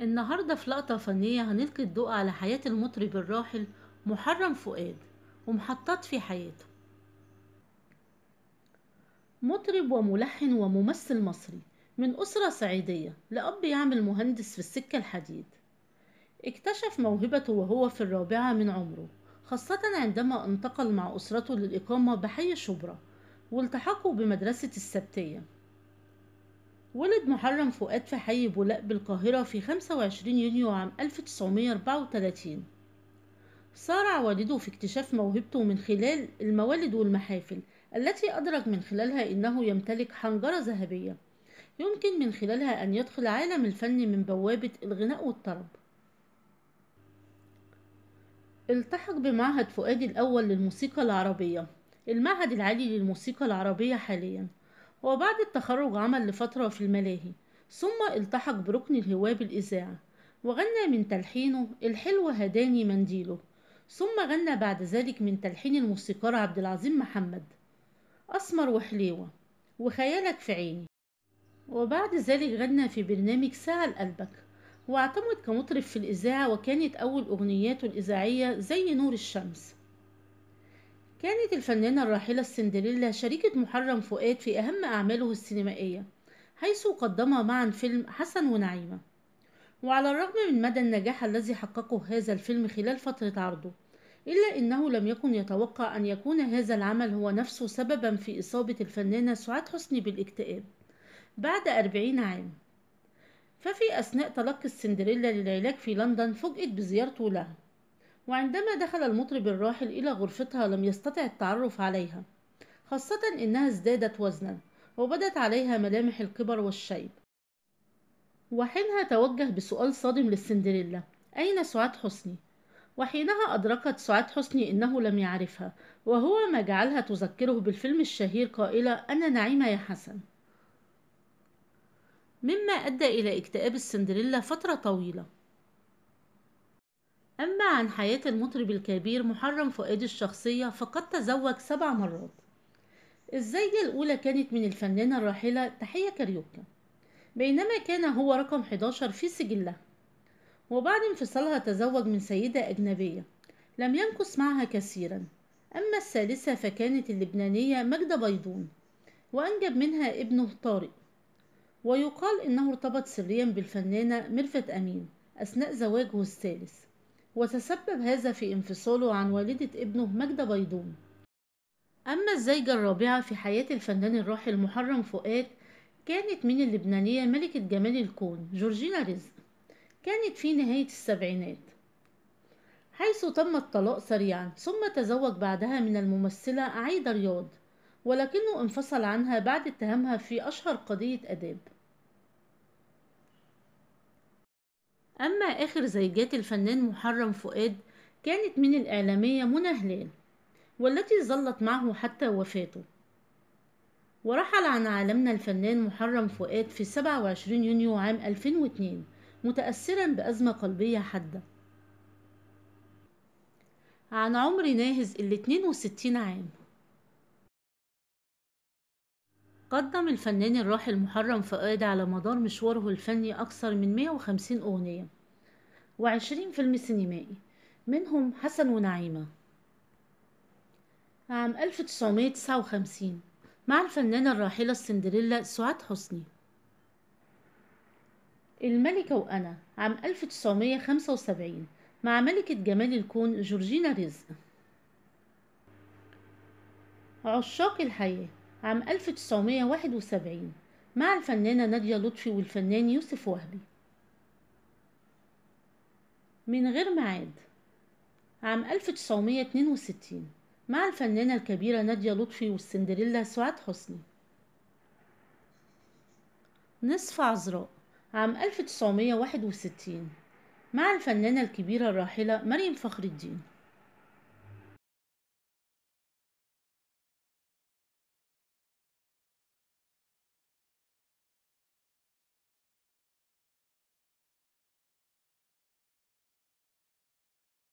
النهاردة في لقطة فنية هنلقي الضوء على حياة المطرب الراحل محرم فؤاد ومحطات في حياته مطرب وملحن وممثل مصري من أسرة صعيدية لأب يعمل مهندس في السكة الحديد اكتشف موهبته وهو في الرابعة من عمره خاصة عندما انتقل مع أسرته للإقامة بحي شبرا والتحقوا بمدرسة السبتية ولد محرم فؤاد في حي بولاق بالقاهرة في 25 يونيو عام 1934 سارع والده في اكتشاف موهبته من خلال الموالد والمحافل التي أدرك من خلالها أنه يمتلك حنجرة ذهبية يمكن من خلالها أن يدخل عالم الفن من بوابة الغناء والطرب التحق بمعهد فؤاد الأول للموسيقى العربية المعهد العالي للموسيقى العربية حالياً وبعد التخرج عمل لفترة في الملاهي ثم التحق بركن الهواة بالإذاعة وغنى من تلحينه الحلو هداني منديله ثم غنى بعد ذلك من تلحين الموسيقار عبد العظيم محمد أسمر وحليوة وخيالك في عيني وبعد ذلك غنى في برنامج ساعة لقلبك واعتمد كمطرب في الإذاعة وكانت أول أغنياته الإذاعية زي نور الشمس كانت الفنانة الراحلة السندريلا شريكة محرم فؤاد في أهم أعماله السينمائية حيث قدم معا فيلم حسن ونعيمة وعلى الرغم من مدى النجاح الذي حققه هذا الفيلم خلال فترة عرضه إلا أنه لم يكن يتوقع أن يكون هذا العمل هو نفسه سببا في إصابة الفنانة سعاد حسني بالاكتئاب بعد أربعين عام ففي أثناء تلقي السندريلا للعلاج في لندن فوجئت بزيارته لها وعندما دخل المطرب الراحل إلى غرفتها لم يستطع التعرف عليها خاصة إنها ازدادت وزنا وبدت عليها ملامح الكبر والشيب وحينها توجه بسؤال صادم للسندريلا أين سعاد حسني؟ وحينها أدركت سعاد حسني إنه لم يعرفها وهو ما جعلها تذكره بالفيلم الشهير قائلة أنا نعيمة يا حسن مما أدى إلى اكتئاب السندريلا فترة طويلة أما عن حياة المطرب الكبير محرم فؤاد الشخصية فقد تزوج سبع مرات الزيجة الأولى كانت من الفنانة الراحلة تحية كاريوكا بينما كان هو رقم 11 في سجلها وبعد انفصالها تزوج من سيدة أجنبية لم ينقص معها كثيرا أما الثالثة فكانت اللبنانية مجدة بيضون وأنجب منها ابنه طارق ويقال إنه ارتبط سريا بالفنانة ميرفت أمين أثناء زواجه الثالث وتسبب هذا في انفصاله عن والدة ابنه مجدة بيضون أما الزيجة الرابعة في حياة الفنان الراحل محرم فؤاد كانت من اللبنانية ملكة جمال الكون جورجينا رزق كانت في نهاية السبعينات حيث تم الطلاق سريعا ثم تزوج بعدها من الممثلة عايدة رياض ولكنه انفصل عنها بعد اتهامها في أشهر قضية أداب أما آخر زيجات الفنان محرم فؤاد كانت من الإعلامية منى هلال والتي ظلت معه حتى وفاته ورحل عن عالمنا الفنان محرم فؤاد في 27 يونيو عام 2002 متأثرا بأزمة قلبية حادة عن عمر ناهز ال 62 عام قدم الفنان الراحل محرم فؤاد على مدار مشواره الفني أكثر من 150 أغنية وعشرين فيلم سينمائي منهم حسن ونعيمة عام 1959 مع الفنانة الراحلة السندريلا سعاد حسني الملكة وأنا عام 1975 مع ملكة جمال الكون جورجينا رزق عشاق الحياة عام 1971 مع الفنانة نادية لطفي والفنان يوسف وهبي من غير معاد عام 1962 مع الفنانة الكبيرة نادية لطفي والسندريلا سعاد حسني نصف عذراء عام 1961 مع الفنانة الكبيرة الراحلة مريم فخر الدين